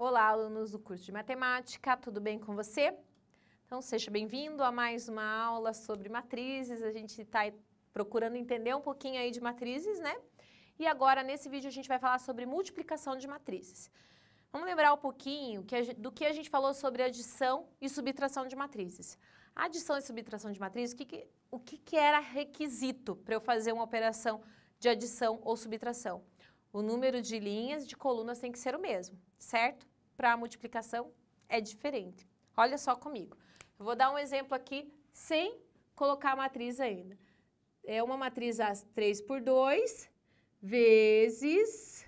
Olá, alunos do curso de matemática, tudo bem com você? Então, seja bem-vindo a mais uma aula sobre matrizes. A gente está procurando entender um pouquinho aí de matrizes, né? E agora, nesse vídeo, a gente vai falar sobre multiplicação de matrizes. Vamos lembrar um pouquinho do que a gente falou sobre adição e subtração de matrizes. A adição e subtração de matrizes, o que, que, o que, que era requisito para eu fazer uma operação de adição ou subtração? O número de linhas de colunas tem que ser o mesmo, certo? para a multiplicação é diferente. Olha só comigo. Eu vou dar um exemplo aqui sem colocar a matriz ainda. É uma matriz A 3 por 2 vezes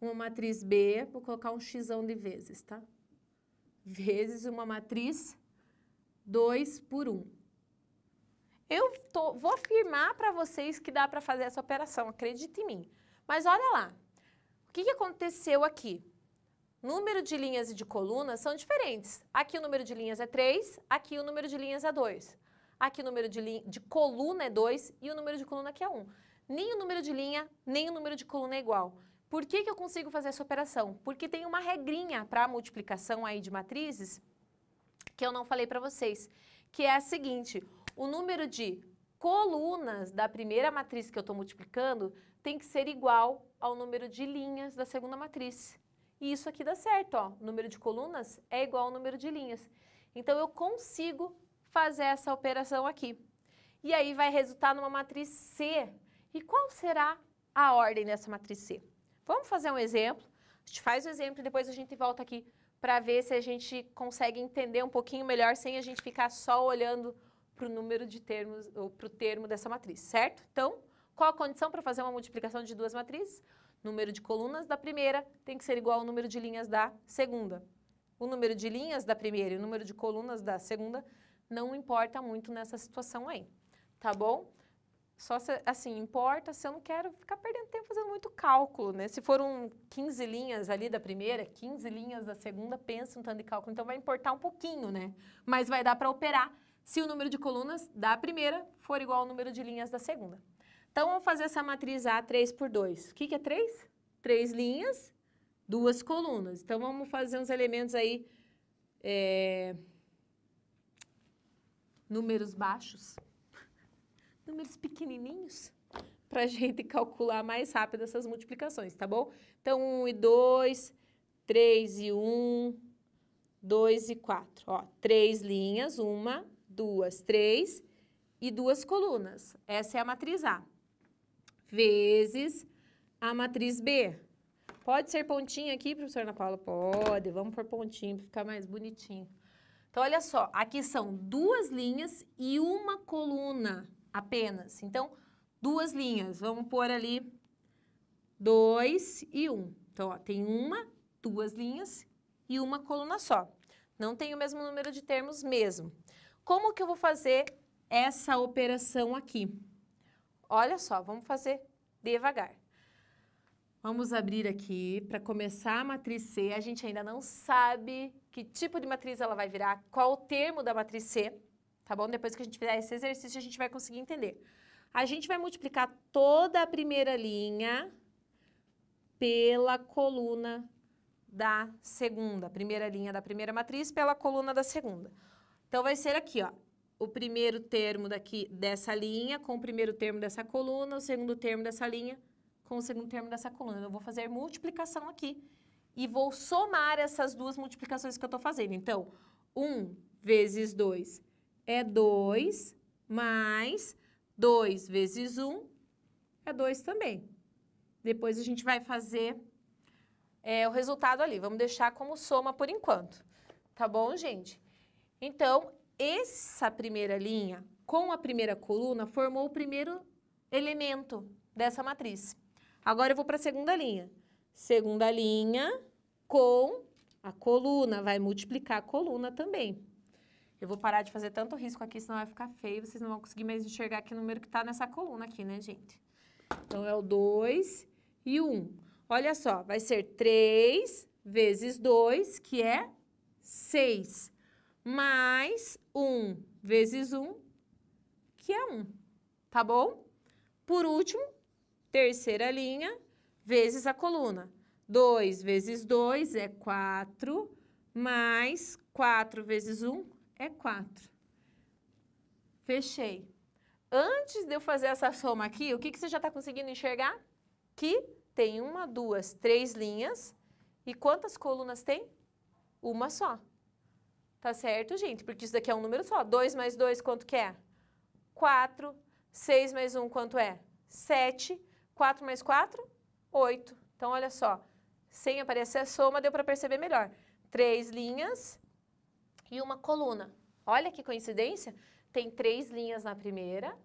uma matriz B, vou colocar um x de vezes, tá? Vezes uma matriz 2 por 1. Eu tô, vou afirmar para vocês que dá para fazer essa operação, acredite em mim. Mas olha lá, o que, que aconteceu aqui? número de linhas e de colunas são diferentes. Aqui o número de linhas é 3, aqui o número de linhas é 2. Aqui o número de, de coluna é 2 e o número de coluna aqui é 1. Um. Nem o número de linha, nem o número de coluna é igual. Por que, que eu consigo fazer essa operação? Porque tem uma regrinha para a multiplicação aí de matrizes que eu não falei para vocês, que é a seguinte, o número de colunas da primeira matriz que eu estou multiplicando tem que ser igual ao número de linhas da segunda matriz. E isso aqui dá certo, ó. O número de colunas é igual ao número de linhas. Então, eu consigo fazer essa operação aqui. E aí vai resultar numa matriz C. E qual será a ordem dessa matriz C? Vamos fazer um exemplo. A gente faz o exemplo e depois a gente volta aqui para ver se a gente consegue entender um pouquinho melhor sem a gente ficar só olhando para o número de termos, ou para o termo dessa matriz, certo? Então, qual a condição para fazer uma multiplicação de duas matrizes? número de colunas da primeira tem que ser igual ao número de linhas da segunda. O número de linhas da primeira e o número de colunas da segunda não importa muito nessa situação aí, tá bom? Só se, assim, importa se eu não quero ficar perdendo tempo fazendo muito cálculo, né? Se foram 15 linhas ali da primeira, 15 linhas da segunda, pensa um tanto de cálculo. Então, vai importar um pouquinho, né? Mas vai dar para operar se o número de colunas da primeira for igual ao número de linhas da segunda. Então, vamos fazer essa matriz A 3 por 2. O que, que é 3? 3 linhas, duas colunas. Então, vamos fazer uns elementos aí, é, números baixos, números pequenininhos, para a gente calcular mais rápido essas multiplicações, tá bom? Então, 1 e 2, 3 e 1, 2 e 4. Ó, três linhas, 1, 2, 3 e duas colunas. Essa é a matriz A vezes a matriz B. Pode ser pontinho aqui, professora Ana Paula? Pode, vamos por pontinho para ficar mais bonitinho. Então, olha só, aqui são duas linhas e uma coluna apenas. Então, duas linhas, vamos pôr ali dois e um. Então, ó, tem uma, duas linhas e uma coluna só. Não tem o mesmo número de termos mesmo. Como que eu vou fazer essa operação aqui? Olha só, vamos fazer devagar. Vamos abrir aqui para começar a matriz C. A gente ainda não sabe que tipo de matriz ela vai virar, qual o termo da matriz C, tá bom? Depois que a gente fizer esse exercício, a gente vai conseguir entender. A gente vai multiplicar toda a primeira linha pela coluna da segunda, primeira linha da primeira matriz pela coluna da segunda. Então, vai ser aqui, ó, o primeiro termo daqui dessa linha com o primeiro termo dessa coluna, o segundo termo dessa linha com o segundo termo dessa coluna. Eu vou fazer multiplicação aqui e vou somar essas duas multiplicações que eu estou fazendo. Então, 1 vezes 2 é 2, mais 2 vezes 1 é 2 também. Depois a gente vai fazer é, o resultado ali. Vamos deixar como soma por enquanto. Tá bom, gente? Então, essa primeira linha com a primeira coluna formou o primeiro elemento dessa matriz. Agora eu vou para a segunda linha. Segunda linha com a coluna, vai multiplicar a coluna também. Eu vou parar de fazer tanto risco aqui, senão vai ficar feio, vocês não vão conseguir mais enxergar que número que está nessa coluna aqui, né, gente? Então, é o 2 e 1. Um. Olha só, vai ser 3 vezes 2, que é 6 mais 1 vezes 1, que é 1, tá bom? Por último, terceira linha, vezes a coluna. 2 vezes 2 é 4, mais 4 vezes 1 é 4. Fechei. Antes de eu fazer essa soma aqui, o que, que você já está conseguindo enxergar? Que tem uma, duas, três linhas. E quantas colunas tem? Uma só. Tá certo, gente? Porque isso daqui é um número só. 2 mais 2, quanto que é? 4. 6 mais 1, quanto é? 7. 4 mais 4, 8. Então, olha só. Sem aparecer a soma, deu para perceber melhor. Três linhas e uma coluna. Olha que coincidência. Tem três linhas na primeira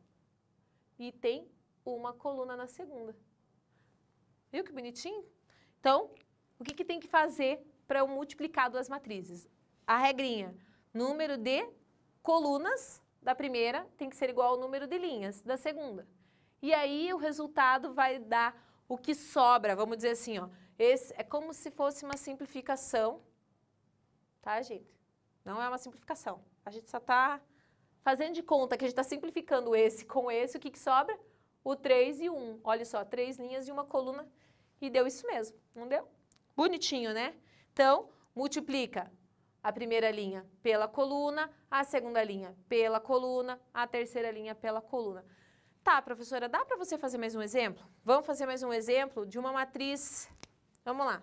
e tem uma coluna na segunda. Viu que bonitinho? Então, o que, que tem que fazer para eu multiplicar duas matrizes? a regrinha, número de colunas da primeira tem que ser igual ao número de linhas da segunda. E aí o resultado vai dar o que sobra, vamos dizer assim, ó. Esse é como se fosse uma simplificação, tá, gente? Não é uma simplificação. A gente só tá fazendo de conta que a gente está simplificando esse com esse, o que, que sobra? O 3 e o 1. Olha só, três linhas e uma coluna. E deu isso mesmo, não deu? Bonitinho, né? Então, multiplica a primeira linha pela coluna, a segunda linha pela coluna, a terceira linha pela coluna. Tá, professora, dá para você fazer mais um exemplo? Vamos fazer mais um exemplo de uma matriz, vamos lá,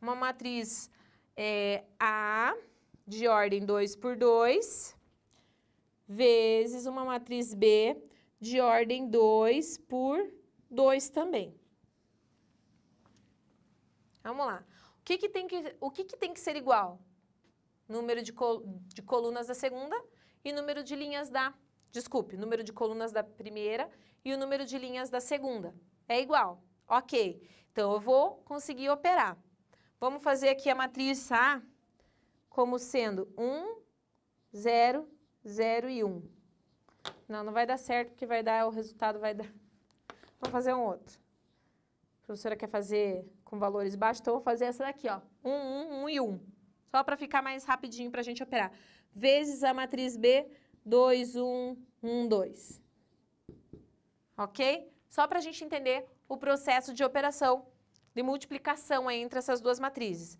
uma matriz é, A de ordem 2 por 2 vezes uma matriz B de ordem 2 por 2 também. Vamos lá. O que, que, tem, que, o que, que tem que ser igual? número de, col de colunas da segunda e número de linhas da, desculpe, número de colunas da primeira e o número de linhas da segunda. É igual, ok. Então, eu vou conseguir operar. Vamos fazer aqui a matriz A como sendo 1, 0, 0 e 1. Não, não vai dar certo, porque vai dar, o resultado vai dar... Vamos fazer um outro. A professora quer fazer com valores baixos, então eu vou fazer essa daqui, ó. 1, 1, 1 e 1. Só para ficar mais rapidinho para a gente operar. Vezes a matriz B, 2, 1, 1, 2. Ok? Só para a gente entender o processo de operação, de multiplicação entre essas duas matrizes.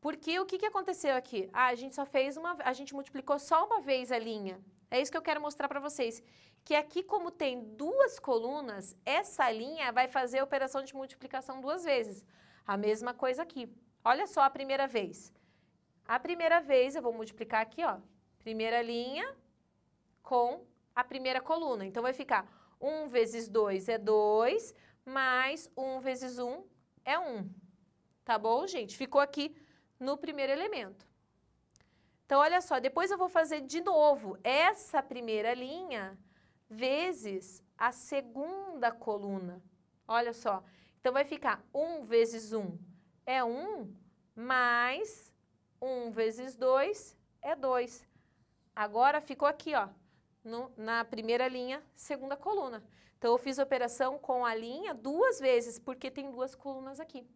Porque o que, que aconteceu aqui? Ah, a gente só fez uma, a gente multiplicou só uma vez a linha. É isso que eu quero mostrar para vocês. Que aqui, como tem duas colunas, essa linha vai fazer a operação de multiplicação duas vezes. A mesma coisa aqui. Olha só a primeira vez. A primeira vez, eu vou multiplicar aqui, ó, primeira linha com a primeira coluna. Então, vai ficar 1 vezes 2 é 2, mais 1 vezes 1 é 1. Tá bom, gente? Ficou aqui no primeiro elemento. Então, olha só, depois eu vou fazer de novo essa primeira linha vezes a segunda coluna. Olha só. Então, vai ficar 1 vezes 1 é 1, mais 1 vezes 2 é 2. Agora ficou aqui, ó, no, na primeira linha, segunda coluna. Então, eu fiz a operação com a linha duas vezes, porque tem duas colunas aqui.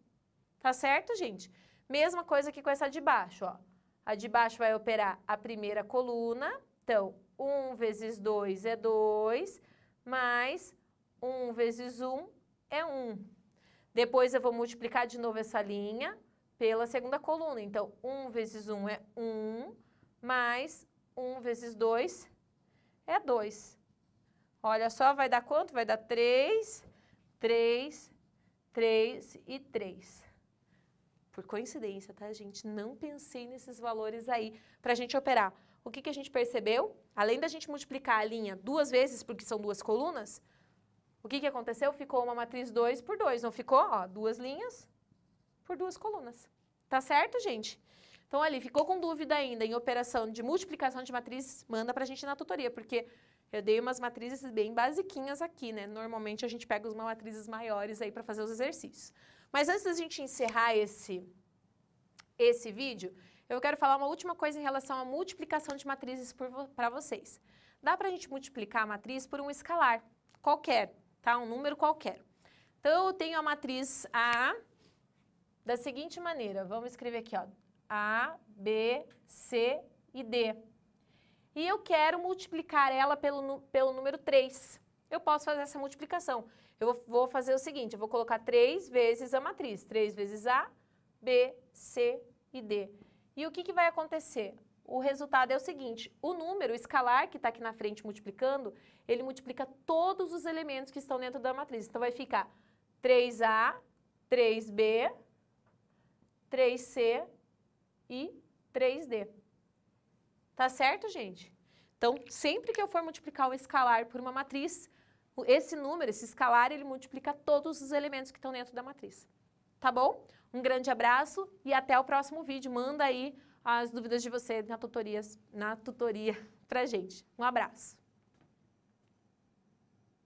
Tá certo, gente? Mesma coisa aqui com essa de baixo, ó. A de baixo vai operar a primeira coluna. Então, 1 vezes 2 é 2, mais 1 vezes 1 é 1. Depois eu vou multiplicar de novo essa linha pela segunda coluna. Então, 1 vezes 1 é 1, mais 1 vezes 2 é 2. Olha só, vai dar quanto? Vai dar 3, 3, 3 e 3. Por coincidência, tá, gente? Não pensei nesses valores aí para a gente operar. O que, que a gente percebeu? Além da gente multiplicar a linha duas vezes, porque são duas colunas, o que, que aconteceu? Ficou uma matriz 2 por 2, não ficou? Ó, duas linhas, por duas colunas. Tá certo, gente? Então, ali, ficou com dúvida ainda em operação de multiplicação de matrizes, manda pra gente na tutoria, porque eu dei umas matrizes bem basiquinhas aqui, né? Normalmente a gente pega umas matrizes maiores aí para fazer os exercícios. Mas antes da gente encerrar esse, esse vídeo, eu quero falar uma última coisa em relação à multiplicação de matrizes para vocês. Dá para a gente multiplicar a matriz por um escalar qualquer, tá? Um número qualquer. Então, eu tenho a matriz A, da seguinte maneira. Vamos escrever aqui, ó. A, B, C e D. E eu quero multiplicar ela pelo, pelo número 3. Eu posso fazer essa multiplicação. Eu vou, fazer o seguinte, eu vou colocar 3 vezes a matriz. 3 vezes A, B, C e D. E o que, que vai acontecer? O resultado é o seguinte, o número escalar que está aqui na frente multiplicando, ele multiplica todos os elementos que estão dentro da matriz. Então vai ficar 3A, 3B, 3C e 3D. Tá certo, gente? Então, sempre que eu for multiplicar o escalar por uma matriz, esse número, esse escalar, ele multiplica todos os elementos que estão dentro da matriz. Tá bom? Um grande abraço e até o próximo vídeo. Manda aí as dúvidas de você na, tutorias, na tutoria pra gente. Um abraço.